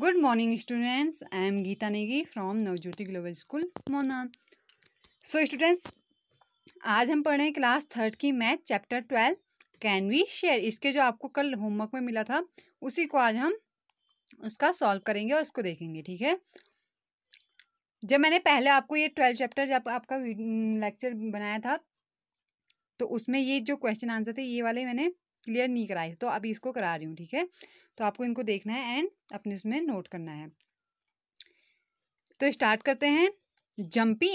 Good morning students I am Geeta Negi from Navjyoti global school Mona so students आज हम पढ़ रहे हैं क्लास थर्ड की math chapter twelve can we share इसके जो आपको कल होमवर्क में मिला था उसी को आज हम उसका सॉल्व करेंगे और उसको देखेंगे ठीक है जब मैंने पहले आपको ये ट्वेल्व चैप्टर जब आपका लेक्चर बनाया था तो उसमें ये जो क्वेश्चन आंसर थे ये वाले मैंने क्लियर नहीं कराई तो अभी इसको करा रही हूँ ठीक है तो आपको इनको देखना है एंड अपने इसमें नोट करना है तो स्टार्ट करते हैं जंपी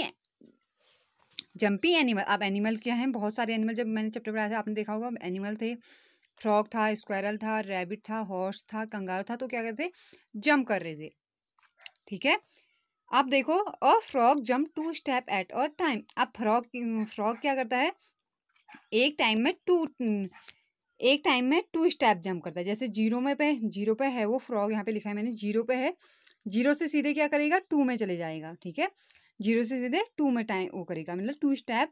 जंपी एनिमल अब एनिमल क्या हैं बहुत सारे एनिमल जब मैंने चैप्टर पढ़ाया था आपने देखा होगा एनिमल थे फ्रॉक था स्क्वायरल था रैबिट था हॉर्स था कंगारू था तो क्या करते जंप कर रहे थे ठीक है अब देखो a frog jump two step at a time अब फ्रॉक फ्रॉक क्या करता है एक टाइम में टू एक टाइम में टू स्टेप जंप करता है जैसे जीरो में पे जीरो पे है वो फ्रॉग यहाँ पे लिखा है मैंने जीरो पे है जीरो से सीधे क्या करेगा टू में चले जाएगा ठीक है जीरो से सीधे टू में टाइम वो करेगा मतलब टू स्टेप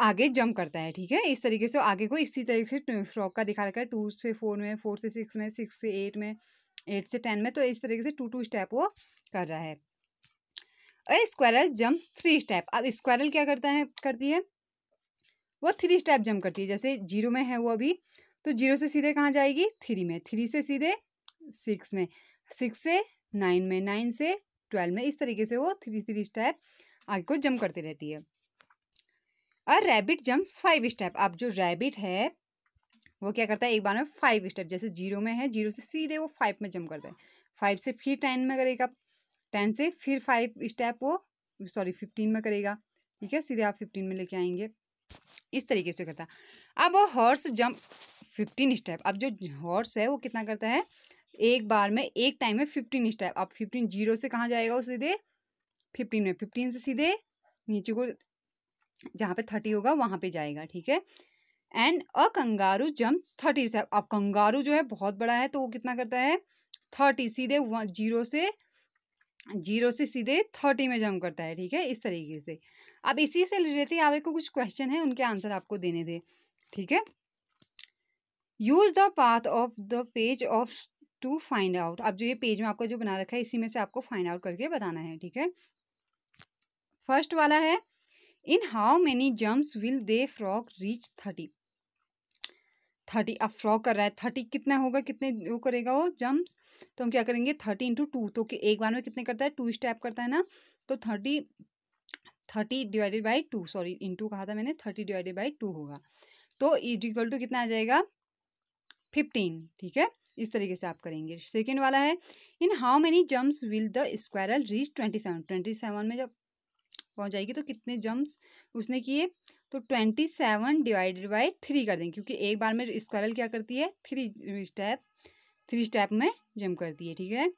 आगे जंप करता है ठीक है इस तरीके से आगे को इसी तरीके से फ्रॉक का दिखा रखा है टू से फोर में फोर से सिक्स में सिक्स से एट में एट से टेन में तो इस तरीके से टू टू स्टेप वो कर रहा है स्क्वायरल जम्प थ्री स्टेप अब स्क्वायरल क्या करता है करती है वो थ्री स्टेप जम करती है जैसे जीरो में है वो अभी तो जीरो से सीधे कहाँ जाएगी थ्री में थ्री से सीधे सिक्स में सिक्स से नाइन में नाइन से ट्वेल्व में इस तरीके से वो थ्री थ्री स्टेप आगे को जम करती रहती है a rabbit jump five step अब जो रैबिट है वो क्या करता है एक बार में फाइव स्टेप जैसे जीरो में है जीरो से सीधे वो फाइव में जम करता है फाइव से फिर टेन में करेगा टेन से फिर फाइव स्टेप वो सॉरी फिफ्टीन में करेगा ठीक है सीधे आप फिफ्टीन में लेके आएंगे इस तरीके से करता अब हॉर्स जंप फिफ्टीन स्टेप अब जो हॉर्स है वो कितना करता है एक बार में एक टाइम में फिफ्टीन स्टेप अब फिफ्टीन जीरो से कहाँ जाएगा वो सीधे फिफ्टीन में फिफ्टीन से सीधे नीचे को जहाँ पे थर्टी होगा वहाँ पे जाएगा ठीक है and a kangaroo jump thirty step अब कंगारू जो है बहुत बड़ा है तो वो कितना करता है थर्टी सीधे जीरो से जीरो से सीधे थर्टी में जम्प करता है ठीक है इस तरीके से अब इसी से रिलेटेड आपको कुछ क्वेश्चन है उनके आंसर आपको देने दें ठीक है use the path of the page of to find out अब जो ये पेज में आपका जो बना रखा है इसी में से आपको फाइंड आउट करके बताना है ठीक है फर्स्ट वाला है in how many jumps will the frog reach thirty thirty अब फ्रॉक कर रहा है थर्टी कितना होगा कितने वो करेगा वो जम्प्स तो हम क्या करेंगे थर्टी इंटू टू तो कि एक बार में कितने करता है टू स्टेप करता है ना तो thirty thirty divided by two sorry two कहा था मैंने थर्टी डिवाइडेड बाई टू होगा तो इज इक्वल टू कितना आ जाएगा फिफ्टीन ठीक है इस तरीके से आप करेंगे सेकेंड वाला है in how many jumps will the squirrel reach twenty seven twenty seven में जब पहुंच जाएगी तो कितने जम्प्स उसने किए तो twenty seven divided by three कर देंगे क्योंकि एक बार में स्क्वायरल क्या करती है थ्री स्टेप थ्री स्टेप में जम्प करती है ठीक है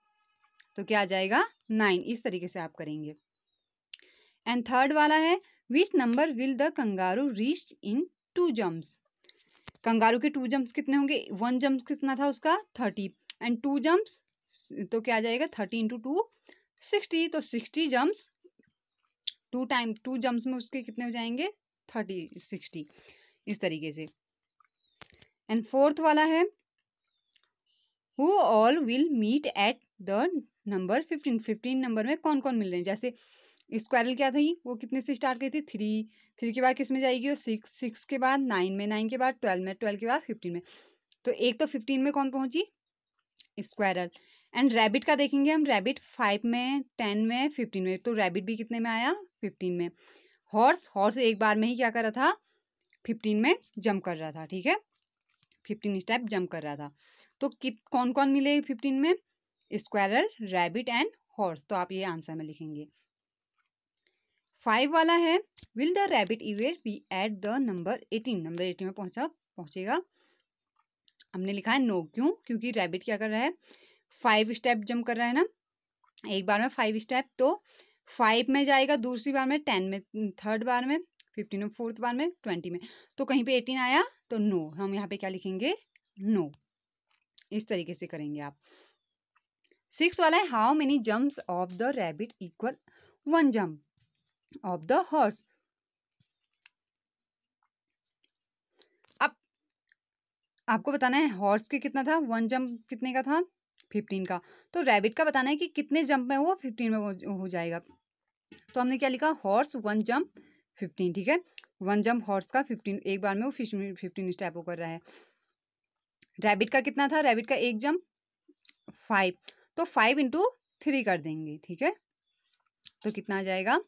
तो क्या आ जाएगा नाइन इस तरीके से आप करेंगे एंड थर्ड वाला है which number will the kangaroo reach in two jumps kangaroo के टू जम्प्स कितने होंगे वन जम्प्स कितना था उसका थर्टी एंड टू जम्प्स तो क्या आ जाएगा थर्टी इंटू टू सिक्सटी तो sixty jumps two time two jumps में उसके कितने हो जाएंगे थर्टी सिक्सटी इस तरीके से एंड फोर्थ वाला है who all will meet at the number fifteen fifteen number में कौन कौन मिल रहे हैं जैसे स्क्वायरल क्या थी वो कितने से स्टार्ट करी थी थ्री थ्री के बाद किस में जाएगी और सिक्स सिक्स के बाद नाइन में नाइन के बाद ट्वेल्व में ट्वेल्व के बाद फिफ्टीन में तो एक तो फिफ्टीन में कौन पहुंची स्क्वायरल एंड रैबिट का देखेंगे हम रैबिट फाइव में टेन में फिफ्टीन में तो रैबिट भी कितने में आया फिफ्टीन में हॉर्स हॉर्स एक बार में ही क्या कर रहा था फिफ्टीन में जम्प कर रहा था ठीक है फिफ्टीन स्टेप जम्प कर रहा था तो कित कौन कौन मिले फिफ्टीन में स्क्वायरल रैबिट एंड हॉर्स तो आप ये आंसर में लिखेंगे फाइव वाला है will the rabbit ever be at the number eighteen number eighteen में पहुंचा पहुंचेगा हमने लिखा है नो क्यों क्योंकि रैबिट क्या कर रहा है फाइव स्टेप जम कर रहा है ना एक बार में फाइव स्टेप तो फाइव में जाएगा दूसरी बार में टेन में थर्ड बार में फिफ्टीन में फोर्थ बार में ट्वेंटी में तो कहीं पे एटीन आया तो नो no. हम यहाँ पे क्या लिखेंगे नो no. इस तरीके से करेंगे आप सिक्स वाला है how many jump of the rabbit equal one jump of the horse अब आपको बताना है हॉर्स के कितना था वन जंप कितने का था फिफ्टीन का तो रैबिट का बताना है कि कितने जंप में वो फिफ्टीन में हो जाएगा तो हमने क्या लिखा हॉर्स वन जम्प फिफ्टीन ठीक है वन जम्प हॉर्स का फिफ्टीन एक बार में वो फिश फिफ्टीन स्टेप कर रहा है रैबिट का कितना था रैबिट का एक जम्प फाइव तो फाइव इंटू थ्री कर देंगे ठीक है तो कितना आ जाएगा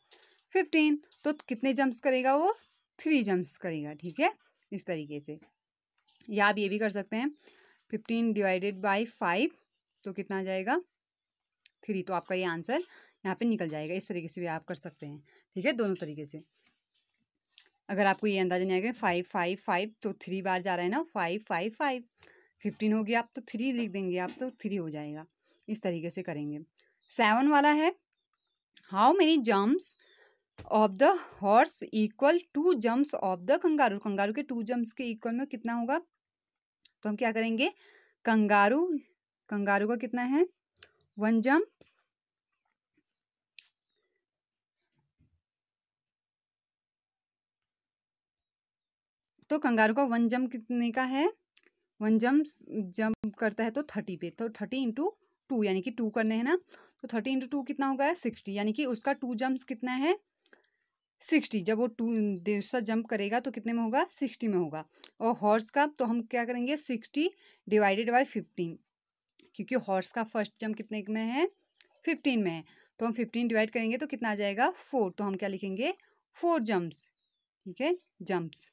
फिफ्टीन तो कितने जंप्स करेगा वो थ्री जंप्स करेगा ठीक है इस तरीके से या आप ये भी कर सकते हैं फिफ्टीन डिवाइडेड बाई फाइव तो कितना आ जाएगा थ्री तो आपका ये आंसर यहाँ पे निकल जाएगा इस तरीके से भी आप कर सकते हैं ठीक है दोनों तरीके से अगर आपको ये अंदाजा नहीं आएगा फाइव फाइव फाइव तो थ्री बार जा रहा है ना फाइव फाइव फाइव फिफ्टीन हो गया आप तो थ्री लिख देंगे आप तो थ्री हो जाएगा इस तरीके से करेंगे सेवन वाला है how many jumps of the horse equal to jumps of the kangaroo kangaroo के टू जम्प्स के इक्वल में कितना होगा तो हम क्या करेंगे कंगारू कंगारू का कितना है वन जम्प्स तो कंगारू का वन जम्प कितने का है वन जम्प जम्प करता है तो थर्टी पे तो थर्टी इंटू टू यानी कि टू करने है ना तो थर्टी इंटू टू कितना होगा सिक्सटी यानी कि उसका टू जम्प कितना है सिक्सटी जब वो टू दूसरा जंप करेगा तो कितने में होगा सिक्सटी में होगा और हॉर्स का तो हम क्या करेंगे सिक्सटी डिवाइडेड बाई फिफ्टीन क्योंकि हॉर्स का फर्स्ट जंप कितने में है फिफ्टीन में है तो हम फिफ्टीन डिवाइड करेंगे तो कितना आ जाएगा फोर तो हम क्या लिखेंगे फोर जंप्स ठीक है जंप्स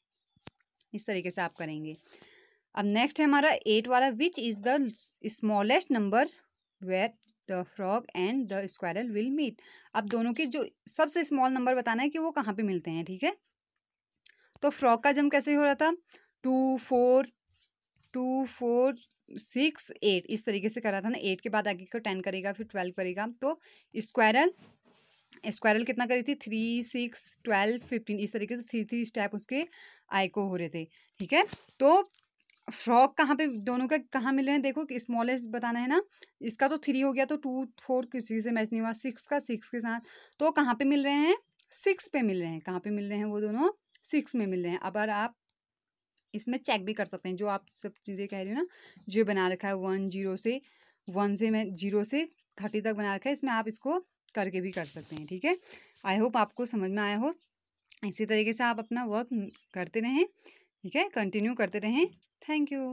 इस तरीके से आप करेंगे अब नेक्स्ट है हमारा एट वाला which is the smallest number where the frog and the squirrel will meet अब दोनों के जो सबसे स्मॉल नंबर बताना है कि वो कहाँ पे मिलते हैं ठीक है तो फ्रॉग का जम कैसे हो रहा था two four two four six eight इस तरीके से कर रहा था ना एट के बाद आगे को टेन करेगा फिर ट्वेल्व करेगा तो स्क्वायरल स्क्वायरल कितना करी थी थ्री सिक्स ट्वेल्व फिफ्टीन इस तरीके से थ्री थ्री स्टेप उसके आई को हो रहे थे ठीक है तो फ्रॉक कहाँ पे दोनों का कहाँ मिल रहे हैं देखो स्मॉलेस्ट बताना है ना इसका तो थ्री हो गया तो टू फोर किसी से मैच नहीं हुआ सिक्स का सिक्स के साथ तो कहाँ पे मिल रहे हैं सिक्स पे मिल रहे हैं कहाँ पे मिल रहे हैं वो दोनों सिक्स में मिल रहे हैं अब अगर आप इसमें चेक भी कर सकते हैं जो आप सब चीज़ें कह रहे हो ना जो बना रखा है वन जीरो से वन से मैं जीरो से थर्टी तक बना रखा है इसमें आप इसको करके भी कर सकते हैं ठीक है आई होप आपको समझ में आया हो इसी तरीके से आप अपना वर्क करते रहें ठीक है कंटिन्यू करते रहें थैंक यू